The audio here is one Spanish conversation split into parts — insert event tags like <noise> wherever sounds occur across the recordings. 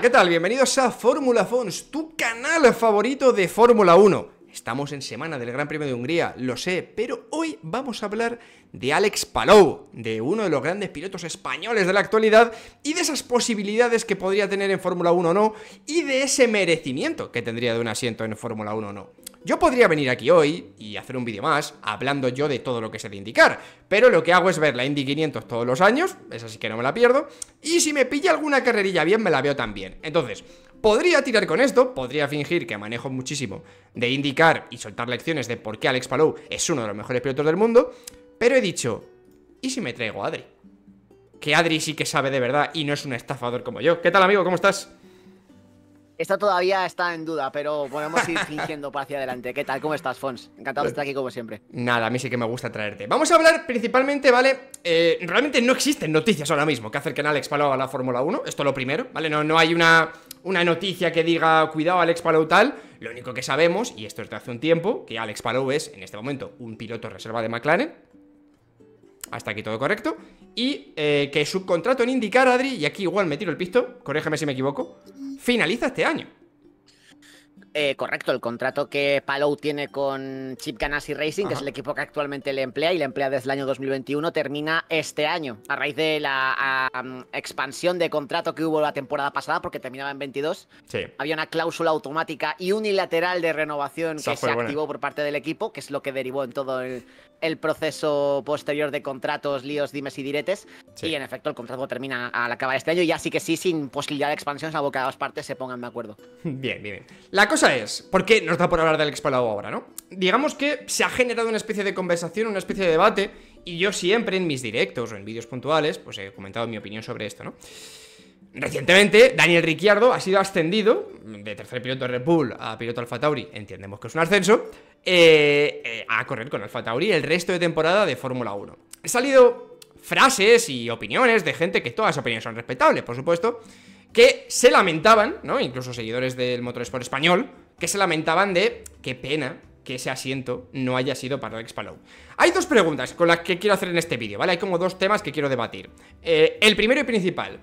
¿qué tal? Bienvenidos a Fórmula Fons, tu canal favorito de Fórmula 1. Estamos en semana del Gran Premio de Hungría, lo sé, pero hoy vamos a hablar de Alex Palou, de uno de los grandes pilotos españoles de la actualidad y de esas posibilidades que podría tener en Fórmula 1 o no y de ese merecimiento que tendría de un asiento en Fórmula 1 o no. Yo podría venir aquí hoy y hacer un vídeo más hablando yo de todo lo que sé de indicar, pero lo que hago es ver la Indy 500 todos los años, es así que no me la pierdo, y si me pilla alguna carrerilla bien me la veo también. Entonces, Podría tirar con esto, podría fingir que manejo muchísimo de indicar y soltar lecciones de por qué Alex Palou es uno de los mejores pilotos del mundo, pero he dicho, ¿y si me traigo a Adri? Que Adri sí que sabe de verdad y no es un estafador como yo. ¿Qué tal, amigo? ¿Cómo estás? Esto todavía está en duda, pero podemos ir fingiendo para hacia adelante. ¿Qué tal? ¿Cómo estás, Fons? Encantado de pues estar aquí como siempre. Nada, a mí sí que me gusta traerte. Vamos a hablar principalmente, ¿vale? Eh, realmente no existen noticias ahora mismo que acerquen a Alex Palou a la Fórmula 1. Esto es lo primero, ¿vale? No, no hay una una noticia que diga, cuidado Alex Palou tal, lo único que sabemos, y esto es de hace un tiempo, que Alex Palou es en este momento un piloto reserva de McLaren, hasta aquí todo correcto, y eh, que su contrato en indicar Adri, y aquí igual me tiro el pisto, corrígeme si me equivoco, finaliza este año. Eh, correcto, el contrato que Palou tiene con Chip Ganassi Racing, que es el equipo que actualmente le emplea y le emplea desde el año 2021, termina este año, a raíz de la expansión de contrato que hubo la temporada pasada, porque terminaba en 22. Había una cláusula automática y unilateral de renovación que se activó por parte del equipo, que es lo que derivó en todo el, el proceso posterior de contratos, líos, dimes y diretes. Y en efecto, el contrato termina al acabar este año y así que sí, sin posibilidad de expansión, salvo que las partes se pongan de acuerdo. <laughs> Bien, bien, La cosa es, ¿por qué nos da por hablar del expalado ahora, no? Digamos que se ha generado una especie de conversación, una especie de debate, y yo siempre en mis directos o en vídeos puntuales, pues he comentado mi opinión sobre esto, ¿no? Recientemente, Daniel Ricciardo ha sido ascendido de tercer piloto de Red Bull a piloto Alfa Tauri. Entendemos que es un ascenso, eh, eh, a correr con Alfa Tauri el resto de temporada de Fórmula 1. He salido frases y opiniones de gente que todas las opiniones son respetables, por supuesto, que se lamentaban, ¿no? Incluso seguidores del motorsport español, que se lamentaban de qué pena que ese asiento no haya sido para Alex Palou. Hay dos preguntas con las que quiero hacer en este vídeo, ¿vale? Hay como dos temas que quiero debatir. Eh, el primero y principal.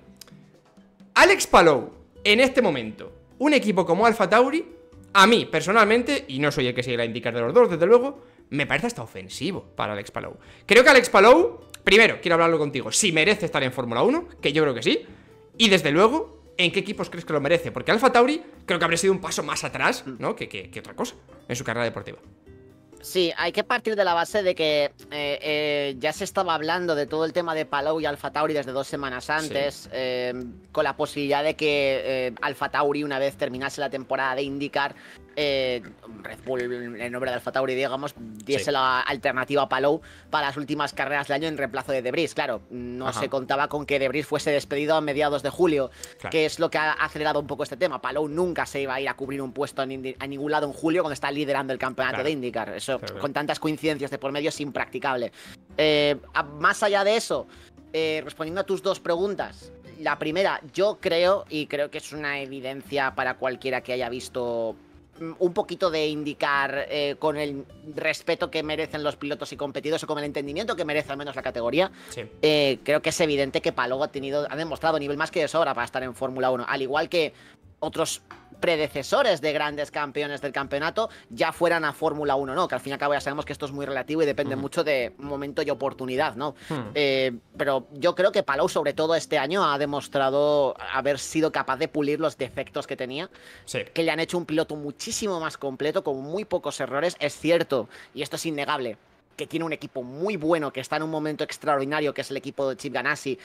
Alex Palou, en este momento, un equipo como Alfa Tauri a mí, personalmente, y no soy el que sigue la indicar de los dos, desde luego, me parece hasta ofensivo para Alex Palou. Creo que Alex Palou, primero, quiero hablarlo contigo, si merece estar en Fórmula 1, que yo creo que sí, y desde luego, ¿en qué equipos crees que lo merece? Porque Alfa Tauri creo que habría sido un paso más atrás, ¿no? Que, que otra cosa en su carrera deportiva. Sí, hay que partir de la base de que eh, eh, ya se estaba hablando de todo el tema de Palou y Alfa Tauri desde dos semanas antes, em, con la posibilidad de que eh, Alfa Tauri, una vez terminase la temporada de indicar, Red Bull, en nombre de Alfa Tauri, digamos, diese la alternativa a Palou para las últimas carreras del año en reemplazo de Debris. Claro, no se contaba con que Debris fuese despedido a mediados de julio, que es lo que ha acelerado un poco este tema. Palou nunca se iba a ir a cubrir un puesto a ningún lado en julio cuando está liderando el campeonato de IndyCar con tantas coincidencias de por medio, es impracticable. Eh, más allá de eso, eh, respondiendo a tus dos preguntas, la primera, yo creo, y creo que es una evidencia para cualquiera que haya visto mm, un poquito de indicar eh, con el respeto que merecen los pilotos y competidos o con el entendimiento que merece al menos la categoría, creo que es evidente que Palogo ha, tenido, ha demostrado nivel más que de sobra para estar en Fórmula 1. Al igual que otros predecesores de grandes campeones del campeonato ya fueran a Fórmula 1, ¿no? Que al fin y al cabo ya sabemos que esto es muy relativo y depende mucho de momento y oportunidad, ¿no? Hmm. Eh, pero yo creo que Palou sobre todo este año, ha demostrado haber sido capaz de pulir los defectos que tenía, que le han hecho un piloto muchísimo más completo, con muy pocos errores, es cierto, y esto es innegable que tiene un equipo muy bueno, que está en un momento extraordinario, que es el equipo de Chip Ganassi,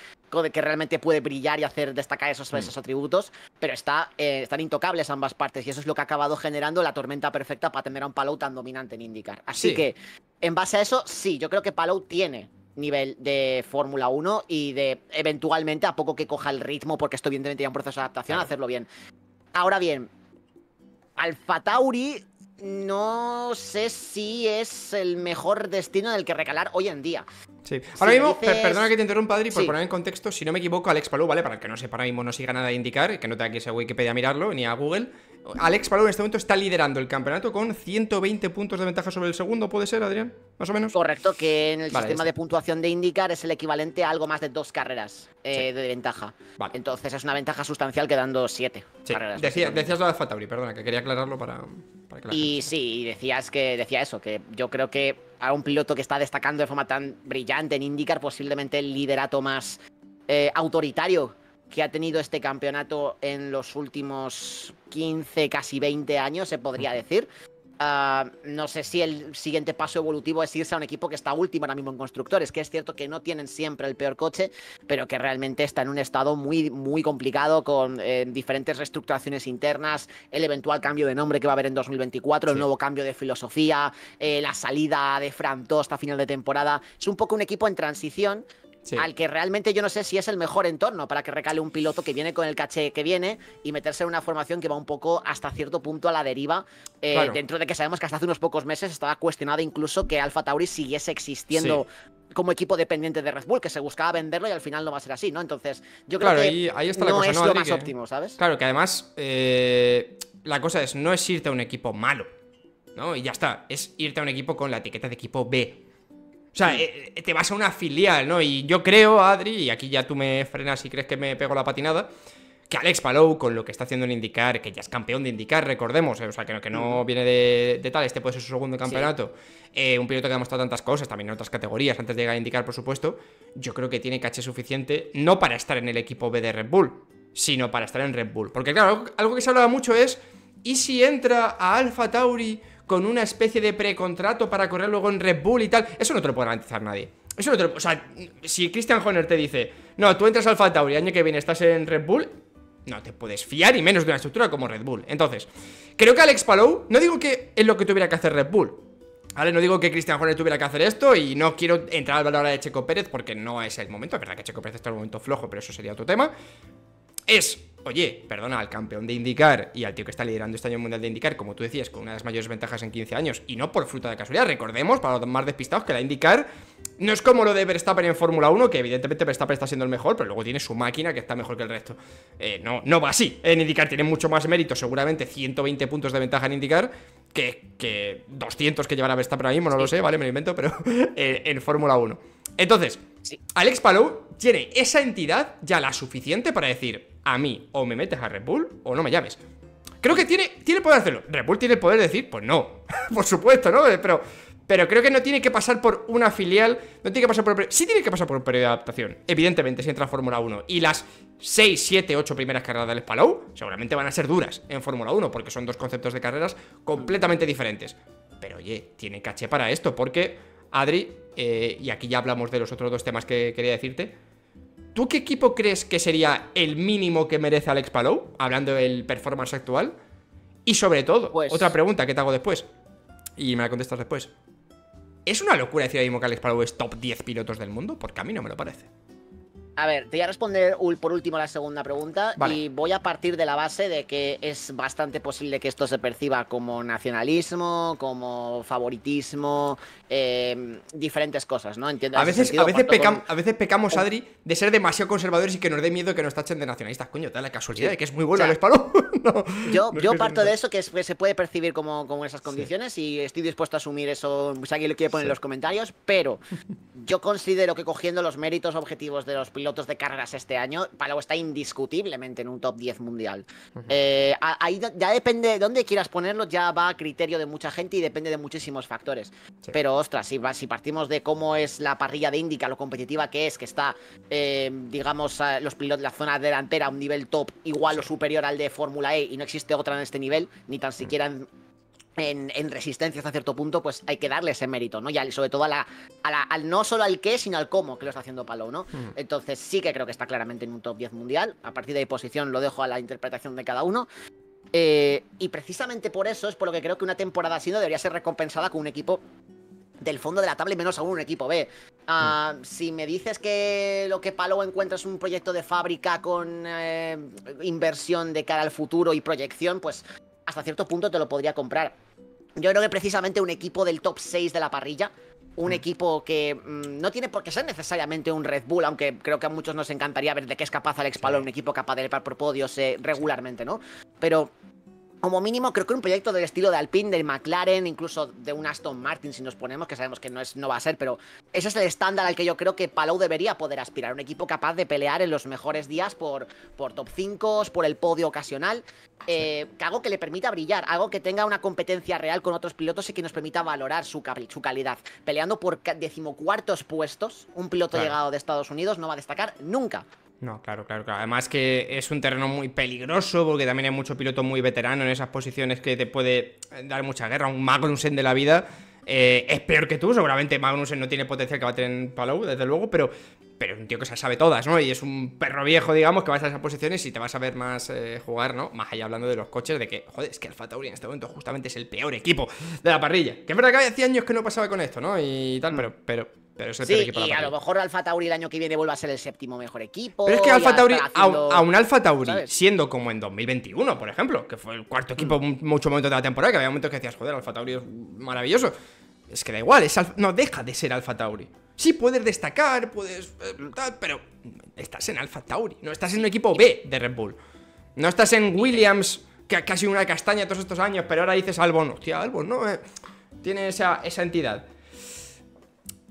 que realmente puede brillar y hacer destacar esos, mm. esos atributos, pero está, eh, están intocables ambas partes y eso es lo que ha acabado generando la tormenta perfecta para tener a un Palou tan dominante en IndyCar. Así que, en base a eso, sí, yo creo que Palou tiene nivel de Fórmula 1 y de eventualmente, a poco que coja el ritmo, porque esto evidentemente ya un proceso de adaptación, hacerlo bien. Ahora bien, Alfa Tauri no sé si es el mejor destino Del que recalar hoy en día. Sí. Ahora mismo, perdona que te interrumpa, Adri, por poner en contexto, si no me equivoco, Alex Palou, ¿vale? Para el que no sepa ahora mismo, no siga nada de indicar, que no tenga que irse a Wikipedia a mirarlo, ni a Google, Alex Palou en este momento está liderando el campeonato con 120 puntos de ventaja sobre el segundo, ¿puede ser, Adrián? Más o menos. Correcto, que en el sistema de puntuación de IndyCar es el equivalente a algo más de dos carreras eh, de ventaja. Entonces es una ventaja sustancial quedando siete carreras. decías lo de Fatauri, perdona, que quería aclararlo para, Y sí, decías que decía eso, que yo creo que a un piloto que está destacando de forma tan brillante en IndyCar posiblemente el liderato más eh, autoritario que ha tenido este campeonato en los últimos 15, casi 20 años, se podría decir. Ah, no sé si el siguiente paso evolutivo es irse a un equipo que está último ahora mismo en constructores, que es cierto que no tienen siempre el peor coche, pero que realmente está en un estado muy, muy complicado con eh, diferentes reestructuraciones internas, el eventual cambio de nombre que va a haber en 2024, el nuevo cambio de filosofía, eh, la salida de Fran hasta final de temporada. Es un poco un equipo en transición al que realmente yo no sé si es el mejor entorno para que recale un piloto que viene con el caché que viene y meterse en una formación que va un poco hasta cierto punto a la deriva, eh, dentro de que sabemos que hasta hace unos pocos meses estaba cuestionada incluso que Alfa Tauri siguiese existiendo. Como equipo dependiente de Red Bull, que se buscaba venderlo y al final no va a ser así, ¿no? Entonces, yo creo claro, que ahí, está la cosa, es lo más óptimo, ¿sabes? Claro, que además eh, la cosa es no es irte a un equipo malo, ¿no? Y ya está, es irte a un equipo con la etiqueta de equipo B. O sea, mm. eh, eh, te vas a una filial, ¿no? Y yo creo, Adri, y aquí ya tú me frenas si crees que me pego la patinada, que Alex Palou, con lo que está haciendo en indicar que ya es campeón de indicar recordemos, eh, o sea, que no, que no mm. viene de, tal, este puede ser su segundo campeonato, un piloto que ha demostrado tantas cosas, también en otras categorías, antes de llegar a indicar por supuesto, yo creo que tiene caché suficiente, no para estar en el equipo B de Red Bull, sino para estar en Red Bull. Porque claro, algo, que se hablaba mucho es, ¿y si entra a Alfa Tauri? con una especie de precontrato para correr luego en Red Bull y tal. Eso no te lo puede garantizar nadie. Eso no te lo, O sea, si Christian Horner te dice, no, tú entras al Tauri, año que viene estás en Red Bull, no te puedes fiar y menos de una estructura como Red Bull. Entonces, creo que Alex Palou, no digo que es lo que tuviera que hacer Red Bull. Vale, no digo que Christian Horner tuviera que hacer esto y no quiero entrar al valor de Checo Pérez porque no es el momento. La verdad que Checo Pérez está en un momento flojo, pero eso sería otro tema. Es Oye, perdona, al campeón de indicar y al tío que está liderando este año mundial de indicar, como tú decías, con una de las mayores ventajas en 15 años, y no por fruta de casualidad. Recordemos, para los más despistados, que la indicar no es como lo de Verstappen en Fórmula 1, que evidentemente Verstappen está siendo el mejor, pero luego tiene su máquina que está mejor que el resto. Eh, no, no va así. En indicar tiene mucho más mérito, seguramente 120 puntos de ventaja en indicar, que, 200 que llevará Verstappen ahora mismo, no lo sé, ¿vale? Me lo invento, pero <laughs> en Fórmula 1. Entonces, Alex Palou tiene esa entidad ya la suficiente para decir, a mí o me metes a Red Bull o no me llames. Creo que tiene, tiene poder hacerlo. Red Bull tiene el poder de decir, pues no, <laughs> por supuesto, ¿no? Eh, pero, pero creo que no tiene que pasar por una filial, no tiene que pasar por... sí tiene que pasar por un periodo de adaptación, evidentemente, si entra a Fórmula 1. Y las 6, 7, 8 primeras carreras del Spalou seguramente van a ser duras en Fórmula 1, porque son dos conceptos de carreras completamente diferentes. Pero oye, tiene caché para esto, porque Adri, eh, y aquí ya hablamos de los otros dos temas que quería decirte, ¿Tú qué equipo crees que sería el mínimo que merece Alex Palou? Hablando del performance actual. Y sobre todo, pues- otra pregunta que te hago después. Y me la contestas después. ¿Es una locura decir ahí mismo que Alex Palou es top 10 pilotos del mundo? Porque a mí no me lo parece. A ver, te voy a responder por último la segunda pregunta y voy a partir de la base de que es bastante posible que esto se perciba como nacionalismo, como favoritismo, em, diferentes cosas, ¿no? Entiendo. A veces, a, veces pecamos, Adri, de ser demasiado conservadores y que nos dé miedo que nos tachen de nacionalistas. Coño, te la casualidad de que es muy bueno el español <laughs> yo, yo parto de eso, que, se puede percibir como, como esas condiciones y estoy dispuesto a asumir eso, si alguien lo quiere poner en los comentarios, pero yo considero que cogiendo los méritos objetivos de los pilotos de carreras este año, Palau está indiscutiblemente en un top 10 mundial. Eh, ahí ya depende de dónde quieras ponerlo, ya va a criterio de mucha gente y depende de muchísimos factores. Pero ostras, si, partimos de cómo es la parrilla de Indica, lo competitiva que es, que está, eh, digamos, los pilotos, la zona delantera a un nivel top igual o superior al de Fórmula E y no existe otra en este nivel, ni tan siquiera en en, en, resistencia hasta cierto punto, pues hay que darle ese mérito, ¿no? Y sobre todo a la, al no solo al qué, sino al cómo que lo está haciendo Palou, ¿no? Hmm. Entonces sí que creo que está claramente en un top 10 mundial. A partir de ahí posición lo dejo a la interpretación de cada uno. Eh, y precisamente por eso es por lo que creo que una temporada así no debería ser recompensada con un equipo del fondo de la tabla y menos aún un equipo B. Ah, hmm. Si me dices que lo que Palou encuentra es un proyecto de fábrica con eh, inversión de cara al futuro y proyección, pues hasta cierto punto te lo podría comprar. Yo creo que precisamente un equipo del top 6 de la parrilla, un mm. equipo que mm, no tiene por qué ser necesariamente un Red Bull, aunque creo que a muchos nos encantaría ver de qué es capaz Alex Palou, un equipo capaz de llevar por podios eh, regularmente, ¿no? Pero como mínimo, creo que un proyecto del estilo de Alpine, del McLaren, incluso de un Aston Martin, si nos ponemos, que sabemos que no, es, no va a ser, pero ese es el estándar al que yo creo que Palou debería poder aspirar. Un equipo capaz de pelear en los mejores días por, por top 5, por el podio ocasional. Eh, algo que le permita brillar, algo que tenga una competencia real con otros pilotos y que nos permita valorar su, calidad. Peleando por decimocuartos puestos, un piloto llegado de Estados Unidos no va a destacar nunca. No, claro, claro, claro. Además que es un terreno muy peligroso porque también hay mucho piloto muy veterano en esas posiciones que te puede eh, dar mucha guerra. Un Magnussen de la vida eh, es peor que tú. Seguramente Magnussen no tiene potencial que va a tener en Palau, desde luego, pero, pero es un tío que se sabe todas, ¿no? Y es un perro viejo, digamos, que va a esas posiciones y te vas a ver más eh, jugar, ¿no? Más allá hablando de los coches, de que, joder, es que Alfa Tauri en este momento justamente es el peor equipo de la parrilla. Que es verdad que hace años que no pasaba con esto, ¿no? Y tal, mm. pero, pero pero eso sí, que y a lo mejor Alfa Tauri el año que viene Vuelve a ser el séptimo mejor equipo. Pero es que Alfa Tauri, a, un Alfa Tauri, siendo como en 2021, por ejemplo, que fue el cuarto equipo mm. en mucho momento de la temporada, que había momentos que decías, joder, Alfa Tauri es maravilloso. Es que da igual, es no deja de ser Alfa Tauri. Sí, puedes destacar, puedes. Eh, tal, pero estás en Alfa Tauri, no estás en el equipo B de Red Bull. No estás en Williams, que ha casi una castaña todos estos años, pero ahora dices Albon, hostia, Albon, ¿no? Eh, tiene esa entidad.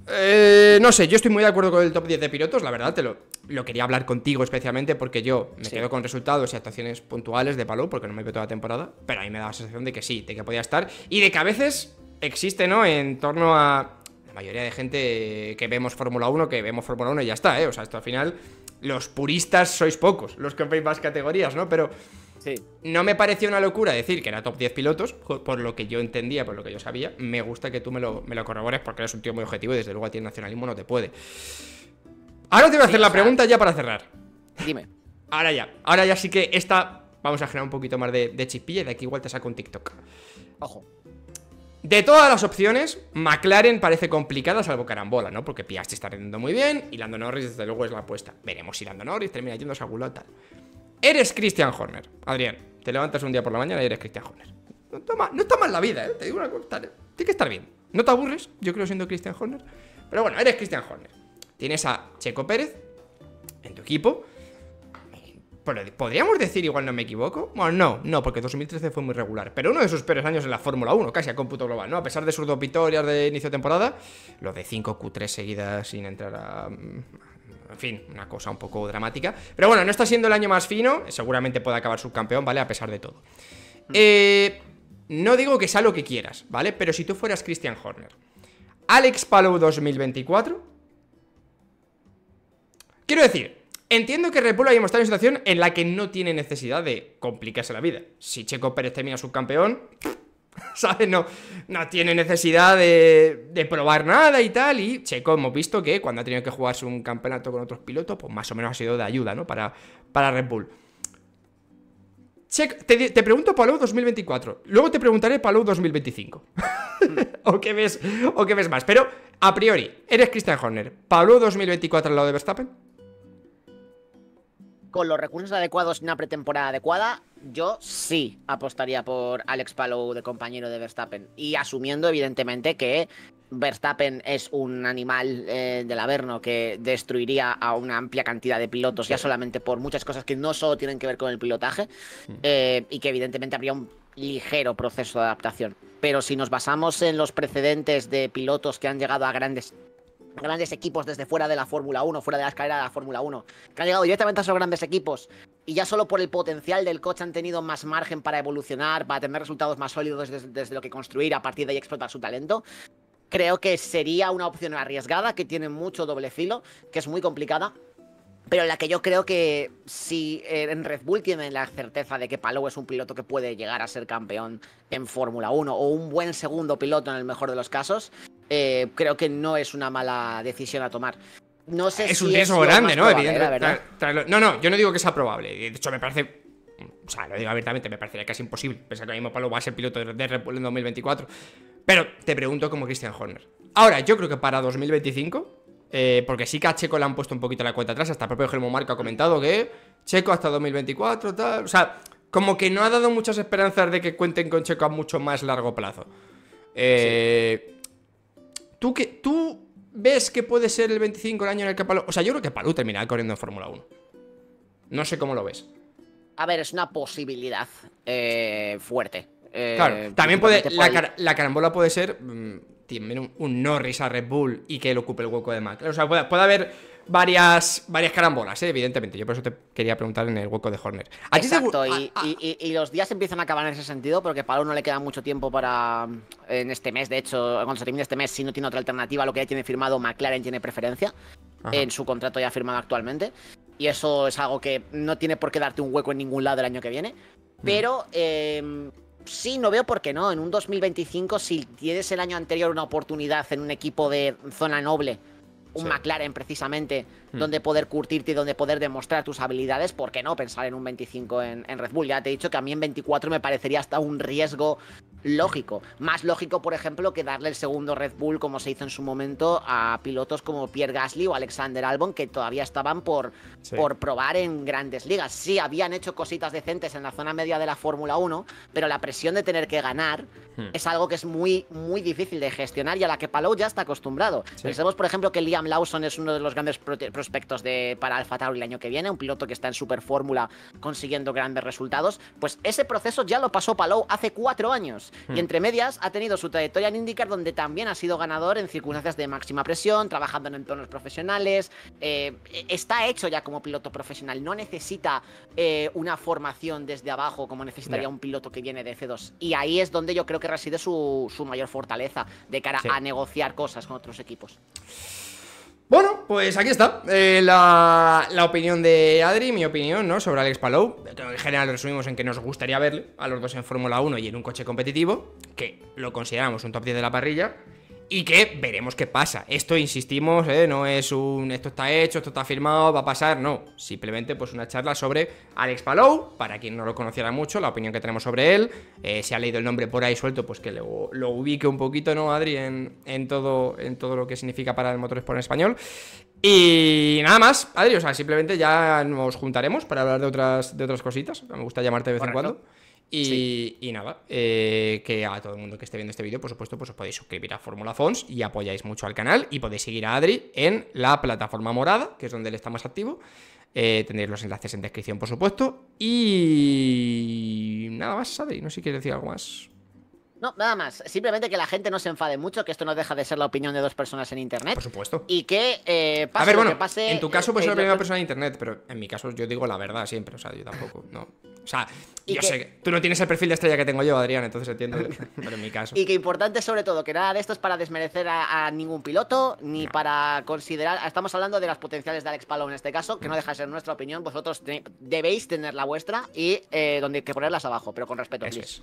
Eh, no sé, yo estoy muy de acuerdo con el top 10 de pilotos, la verdad, te lo, quería hablar contigo especialmente porque yo me quedo con resultados y actuaciones puntuales de Palou porque no me veo toda la temporada, pero a mí me da la sensación de que sí, de que podía estar y de que a veces existe, ¿no? En torno a la mayoría de gente que vemos Fórmula 1, que vemos Fórmula 1 y ya está, ¿eh? O sea, esto al final, los puristas sois pocos, los que veis más categorías, ¿no? Pero no me pareció una locura decir que era top 10 pilotos, por lo que yo entendía, por lo que yo sabía. Me gusta que tú me lo, me corrobores porque eres un tío muy objetivo y desde luego a ti el nacionalismo no te puede. Ahora te voy a hacer la pregunta ya para cerrar. Dime. Ahora ya. Ahora ya sí que esta vamos a generar un poquito más de, de chispilla y de aquí igual te saco un TikTok. Ojo. De todas las opciones, McLaren parece complicada salvo carambola, ¿no? Porque Piastri está rendiendo muy bien y Lando Norris desde luego es la apuesta. Veremos si Lando Norris termina yendo a algún Eres Christian Horner, Adrián. Te levantas un día por la mañana y eres Christian Horner. No está mal, la vida, ¿eh? Te digo una cosa. Tiene que estar bien. No te aburres, yo creo, siendo Christian Horner. Pero bueno, eres Christian Horner. Tienes a Checo Pérez en tu equipo. Podríamos decir, igual no me equivoco. Bueno, no, no, porque 2013 fue muy regular. Pero uno de sus peores años en la Fórmula 1, casi a cómputo global, ¿no? A pesar de sus dos victorias de inicio de temporada, lo de 5 Q3 seguidas sin entrar a, en fin, una cosa un poco dramática. Pero bueno, no está siendo el año más fino, seguramente puede acabar subcampeón, ¿vale? A pesar de todo. Mm. Eh, no digo que sea lo que quieras, ¿vale? Pero si tú fueras Christian Horner, Alex Palou 2024. Quiero decir, Entiendo que Red Bull haya mostrado una situación en la que no tiene necesidad de complicarse la vida. Si Checo Pérez termina subcampeón, <laughs> ¿Sabes? No, no tiene necesidad de, probar nada y tal. Y Checo, hemos visto que cuando ha tenido que jugarse un campeonato con otros pilotos, pues más o menos ha sido de ayuda, ¿no? Para, para Red Bull. Checo, te, pregunto Palou 2024. Luego te preguntaré Palou 2025. <laughs> o, qué ves, o qué ves más. Pero, a priori, eres Christian Horner. ¿Palou 2024 al lado de Verstappen? con los recursos adecuados y una pretemporada adecuada, yo sí apostaría por Alex Palou de compañero de Verstappen. Y asumiendo, evidentemente, que Verstappen es un animal eh, del Averno que destruiría a una amplia cantidad de pilotos, ya solamente por muchas cosas que no solo tienen que ver con el pilotaje, mm. eh, y que evidentemente habría un ligero proceso de adaptación. Pero si nos basamos en los precedentes de pilotos que han llegado a grandes grandes equipos desde fuera de la Fórmula 1, fuera de la escalera de la Fórmula 1, que han llegado directamente a esos grandes equipos y ya solo por el potencial del coche han tenido más margen para evolucionar, para tener resultados más sólidos desde, lo que construir a partir de ahí explotar su talento. Creo que sería una opción arriesgada que tiene mucho doble filo, que es muy complicada, pero la que yo creo que si eh, en Red Bull tienen la certeza de que Palou es un piloto que puede llegar a ser campeón en Fórmula 1 o un buen segundo piloto en el mejor de los casos, eh, creo que no es una mala decisión a tomar. No sé es un riesgo grande, ¿no? Evidentemente. no, no, yo no digo que sea probable. De hecho, me parece. O sea, lo digo abiertamente, me parecería casi imposible pensar que mismo Palou va a ser piloto de Red Bull en 2024. Pero te pregunto como Christian Horner. Ahora, yo creo que para 2025 eh, porque sí que a Checo le han puesto un poquito la cuenta atrás. Hasta el propio Germán Marco ha comentado que Checo hasta 2024, tal. O sea, como que no ha dado muchas esperanzas de que cuenten con Checo a mucho más largo plazo. Eh, ¿tú, que, ¿Tú ves que puede ser el 25 el año en el que Palú. O sea, yo creo que Palou terminará corriendo en Fórmula 1. No sé cómo lo ves. A ver, es una posibilidad eh, fuerte. claro, también puede. La, carambola puede ser. Mm, un, un, Norris a Red Bull y que él ocupe el hueco de McLaren O sea, puede, haber varias, varias carambolas, ¿eh? evidentemente. Yo por eso te quería preguntar en el hueco de Horner. Exacto, y, los días empiezan a acabar en ese sentido porque para no le queda mucho tiempo para. En este mes, de hecho, cuando se termine este mes, si no tiene otra alternativa, lo que ya tiene firmado, McLaren tiene preferencia en su contrato ya firmado actualmente. Y eso es algo que no tiene por qué darte un hueco en ningún lado el año que viene. Mm. Pero eh, sí, no veo por qué no. En un 2025, si tienes el año anterior una oportunidad en un equipo de zona noble un McLaren precisamente, hmm. donde poder curtirte y donde poder demostrar tus habilidades, ¿por qué no pensar en un 25 en, Red Bull? Ya te he dicho que a mí en 24 me parecería hasta un riesgo lógico. Más lógico, por ejemplo, que darle el segundo Red Bull, como se hizo en su momento, a pilotos como Pierre Gasly o Alexander Albon, que todavía estaban por, por probar en grandes ligas. Sí, habían hecho cositas decentes en la zona media de la Fórmula 1, pero la presión de tener que ganar hmm. es algo que es muy, muy difícil de gestionar y a la que Palou ya está acostumbrado. Pensemos, por ejemplo, que Liam Lawson es uno de los grandes prospectos de, para Alfa Tauri el año que viene, un piloto que está en super fórmula consiguiendo grandes resultados, pues ese proceso ya lo pasó Palou hace cuatro años. Y hmm. entre medias ha tenido su trayectoria en IndyCar, donde también ha sido ganador en circunstancias de máxima presión, trabajando en entornos profesionales. Eh, e-, está hecho ya como piloto profesional, no necesita eh, una formación desde abajo como necesitaría un piloto que viene de C2. Y ahí es donde yo creo que reside su, mayor fortaleza de cara a negociar cosas con otros equipos. Bueno, pues aquí está eh, la, opinión de Adri, mi opinión, ¿no? Sobre Alex Palou. En general resumimos en que nos gustaría verle a los dos en Fórmula 1 y en un coche competitivo, que lo consideramos un top 10 de la parrilla y que veremos qué pasa. Esto, insistimos, ¿eh? no es un esto está hecho, esto está firmado, va a pasar, no. Simplemente pues una charla sobre Alex Palou, para quien no lo conociera mucho, la opinión que tenemos sobre él. Eh, si ha leído el nombre por ahí suelto, pues que lo, lo ubique un poquito, ¿no, Adri? En, todo, en todo lo que significa para el Motorsport en español. Y nada más, Adri, o sea, simplemente ya nos juntaremos para hablar de otras, de otras cositas. Me gusta llamarte de vez en cuando. Y, nada, eh, que a todo el mundo que esté viendo este vídeo, por supuesto, pues os podéis suscribir a Fórmula Fons y apoyáis mucho al canal. Y podéis seguir a Adri en la plataforma morada, que es donde él está más activo. Eh, tendréis los enlaces en descripción, por supuesto. Y nada más, Adri. No sé si quieres decir algo más. No, nada más. Simplemente que la gente no se enfade mucho, que esto no deja de ser la opinión de dos personas en internet. Por supuesto. Y que eh, pase a ver, bueno, En tu caso, pues ser la eh, primera persona en internet, pero en mi caso yo digo la verdad siempre. O sea, yo tampoco. No. O sea, yo sé que tú no tienes el perfil de estrella que tengo yo, Adrián, entonces entiendo. <laughs> pero en mi caso. Y que importante, sobre todo, que nada de esto es para desmerecer a, ningún piloto, ni para considerar. Estamos hablando de las potenciales de Alex Palo en este caso, que no mm. deja de ser nuestra opinión. Vosotros debéis tener la vuestra y donde hay que ponerlas abajo, pero con respeto, Eso